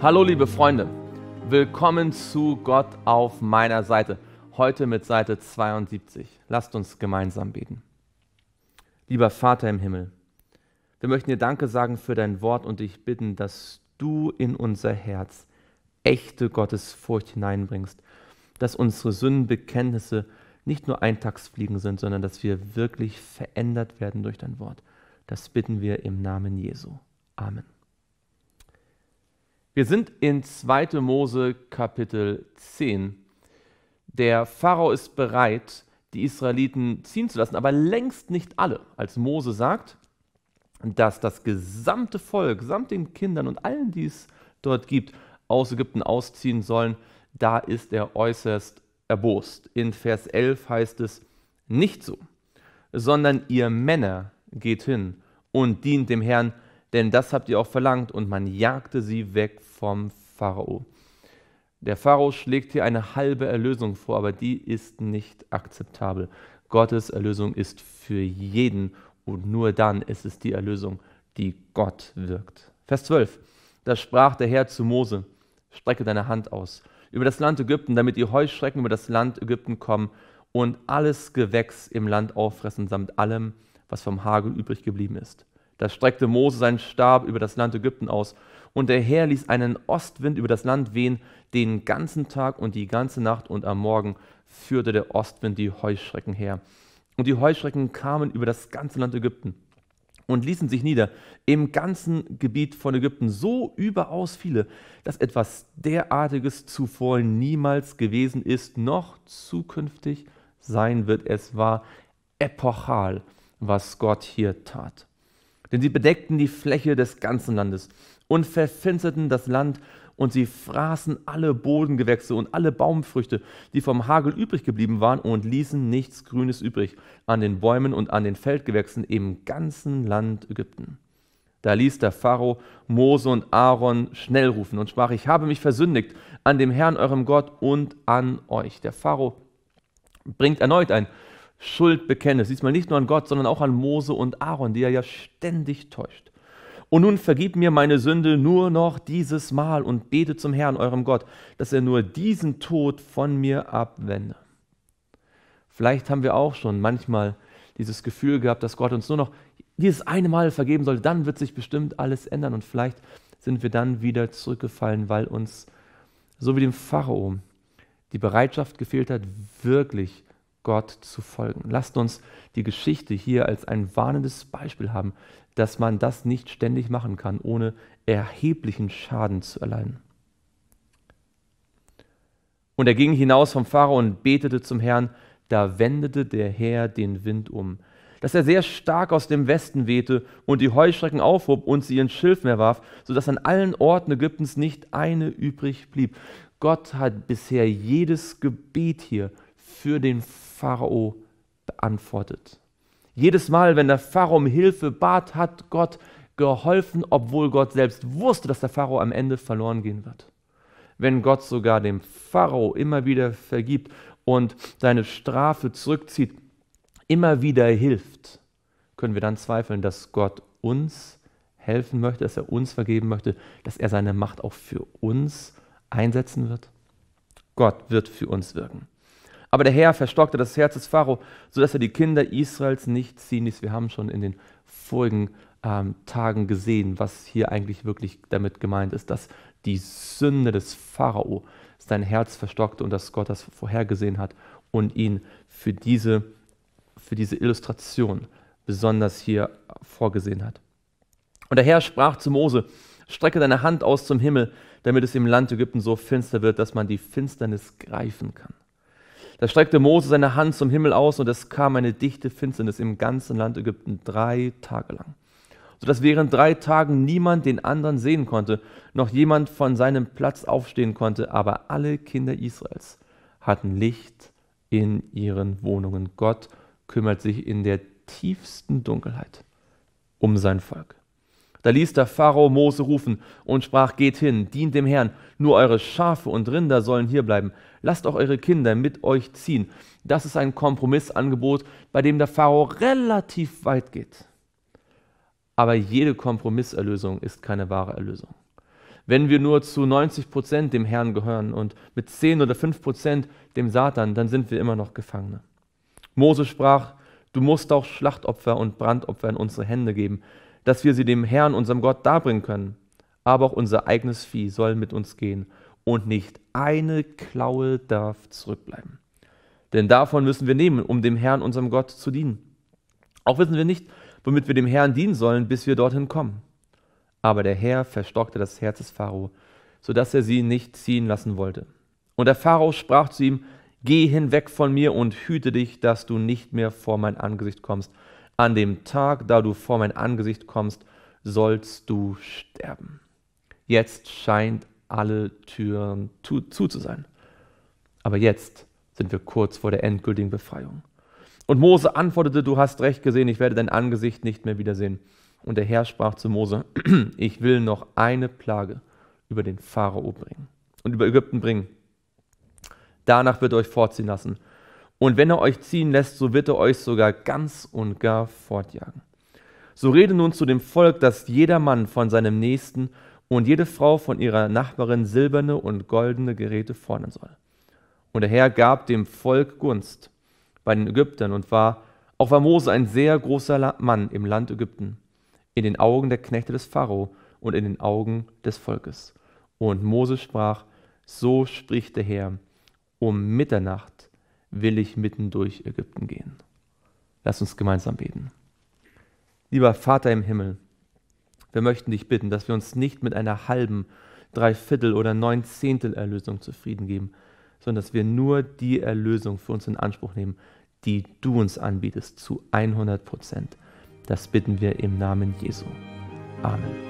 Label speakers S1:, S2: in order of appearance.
S1: Hallo liebe Freunde, willkommen zu Gott auf meiner Seite, heute mit Seite 72. Lasst uns gemeinsam beten. Lieber Vater im Himmel, wir möchten dir Danke sagen für dein Wort und dich bitten, dass du in unser Herz echte Gottesfurcht hineinbringst, dass unsere Sündenbekenntnisse nicht nur Eintagsfliegen sind, sondern dass wir wirklich verändert werden durch dein Wort. Das bitten wir im Namen Jesu. Amen. Wir sind in 2. Mose Kapitel 10. Der Pharao ist bereit, die Israeliten ziehen zu lassen, aber längst nicht alle. Als Mose sagt, dass das gesamte Volk, samt den Kindern und allen, die es dort gibt, aus Ägypten ausziehen sollen, da ist er äußerst erbost. In Vers 11 heißt es nicht so, sondern ihr Männer geht hin und dient dem Herrn denn das habt ihr auch verlangt. Und man jagte sie weg vom Pharao. Der Pharao schlägt hier eine halbe Erlösung vor, aber die ist nicht akzeptabel. Gottes Erlösung ist für jeden und nur dann ist es die Erlösung, die Gott wirkt. Vers 12. Da sprach der Herr zu Mose: Strecke deine Hand aus über das Land Ägypten, damit die Heuschrecken über das Land Ägypten kommen und alles Gewächs im Land auffressen, samt allem, was vom Hagel übrig geblieben ist. Da streckte Mose seinen Stab über das Land Ägypten aus, und der Herr ließ einen Ostwind über das Land wehen, den ganzen Tag und die ganze Nacht, und am Morgen führte der Ostwind die Heuschrecken her. Und die Heuschrecken kamen über das ganze Land Ägypten und ließen sich nieder im ganzen Gebiet von Ägypten, so überaus viele, dass etwas derartiges zuvor niemals gewesen ist, noch zukünftig sein wird. Es war epochal, was Gott hier tat. Denn sie bedeckten die Fläche des ganzen Landes und verfinsterten das Land, und sie fraßen alle Bodengewächse und alle Baumfrüchte, die vom Hagel übrig geblieben waren, und ließen nichts Grünes übrig an den Bäumen und an den Feldgewächsen im ganzen Land Ägypten. Da ließ der Pharao Mose und Aaron schnell rufen und sprach: Ich habe mich versündigt an dem Herrn, eurem Gott, und an euch. Der Pharao bringt erneut ein Schuld bekenne. diesmal nicht nur an Gott, sondern auch an Mose und Aaron, die er ja ständig täuscht. Und nun vergib mir meine Sünde nur noch dieses Mal und bete zum Herrn, eurem Gott, dass er nur diesen Tod von mir abwende. Vielleicht haben wir auch schon manchmal dieses Gefühl gehabt, dass Gott uns nur noch dieses eine Mal vergeben sollte, dann wird sich bestimmt alles ändern und vielleicht sind wir dann wieder zurückgefallen, weil uns, so wie dem Pharao, die Bereitschaft gefehlt hat, wirklich Gott zu folgen. Lasst uns die Geschichte hier als ein warnendes Beispiel haben, dass man das nicht ständig machen kann, ohne erheblichen Schaden zu erleiden. Und er ging hinaus vom Pharao und betete zum Herrn, da wendete der Herr den Wind um, dass er sehr stark aus dem Westen wehte und die Heuschrecken aufhob und sie ins Schilfmeer warf, sodass an allen Orten Ägyptens nicht eine übrig blieb. Gott hat bisher jedes Gebet hier für den Pharao beantwortet. Jedes Mal, wenn der Pharao um Hilfe bat, hat Gott geholfen, obwohl Gott selbst wusste, dass der Pharao am Ende verloren gehen wird. Wenn Gott sogar dem Pharao immer wieder vergibt und seine Strafe zurückzieht, immer wieder hilft, können wir dann zweifeln, dass Gott uns helfen möchte, dass er uns vergeben möchte, dass er seine Macht auch für uns einsetzen wird? Gott wird für uns wirken. Aber der Herr verstockte das Herz des Pharao, sodass er die Kinder Israels nicht ziehen ließ. Wir haben schon in den vorigen ähm, Tagen gesehen, was hier eigentlich wirklich damit gemeint ist, dass die Sünde des Pharao sein Herz verstockte und dass Gott das vorhergesehen hat und ihn für diese, für diese Illustration besonders hier vorgesehen hat. Und der Herr sprach zu Mose, strecke deine Hand aus zum Himmel, damit es im Land Ägypten so finster wird, dass man die Finsternis greifen kann. Da streckte Mose seine Hand zum Himmel aus und es kam eine dichte Finsternis im ganzen Land Ägypten drei Tage lang, sodass während drei Tagen niemand den anderen sehen konnte, noch jemand von seinem Platz aufstehen konnte, aber alle Kinder Israels hatten Licht in ihren Wohnungen. Gott kümmert sich in der tiefsten Dunkelheit um sein Volk. Da ließ der Pharao Mose rufen und sprach, geht hin, dient dem Herrn, nur eure Schafe und Rinder sollen hierbleiben, lasst auch eure Kinder mit euch ziehen. Das ist ein Kompromissangebot, bei dem der Pharao relativ weit geht. Aber jede Kompromisserlösung ist keine wahre Erlösung. Wenn wir nur zu 90 Prozent dem Herrn gehören und mit 10 oder 5 Prozent dem Satan, dann sind wir immer noch Gefangene. Mose sprach, du musst auch Schlachtopfer und Brandopfer in unsere Hände geben, dass wir sie dem Herrn, unserem Gott, darbringen können. Aber auch unser eigenes Vieh soll mit uns gehen und nicht eine Klaue darf zurückbleiben. Denn davon müssen wir nehmen, um dem Herrn, unserem Gott, zu dienen. Auch wissen wir nicht, womit wir dem Herrn dienen sollen, bis wir dorthin kommen. Aber der Herr verstockte das Herz des Pharao, sodass er sie nicht ziehen lassen wollte. Und der Pharao sprach zu ihm, Geh hinweg von mir und hüte dich, dass du nicht mehr vor mein Angesicht kommst, an dem Tag, da du vor mein Angesicht kommst, sollst du sterben. Jetzt scheint alle Türen zu, zu, zu sein. Aber jetzt sind wir kurz vor der endgültigen Befreiung. Und Mose antwortete, du hast recht gesehen, ich werde dein Angesicht nicht mehr wiedersehen. Und der Herr sprach zu Mose, ich will noch eine Plage über den Pharao bringen und über Ägypten bringen. Danach wird er euch vorziehen lassen, und wenn er euch ziehen lässt, so wird er euch sogar ganz und gar fortjagen. So rede nun zu dem Volk, dass jeder Mann von seinem Nächsten und jede Frau von ihrer Nachbarin silberne und goldene Geräte fordern soll. Und der Herr gab dem Volk Gunst bei den Ägyptern und war, auch war Mose ein sehr großer Mann im Land Ägypten, in den Augen der Knechte des Pharao und in den Augen des Volkes. Und Mose sprach, so spricht der Herr, um Mitternacht will ich mitten durch Ägypten gehen. Lass uns gemeinsam beten. Lieber Vater im Himmel, wir möchten dich bitten, dass wir uns nicht mit einer halben, dreiviertel oder neunzehntel Erlösung zufrieden geben, sondern dass wir nur die Erlösung für uns in Anspruch nehmen, die du uns anbietest, zu 100 Prozent. Das bitten wir im Namen Jesu. Amen.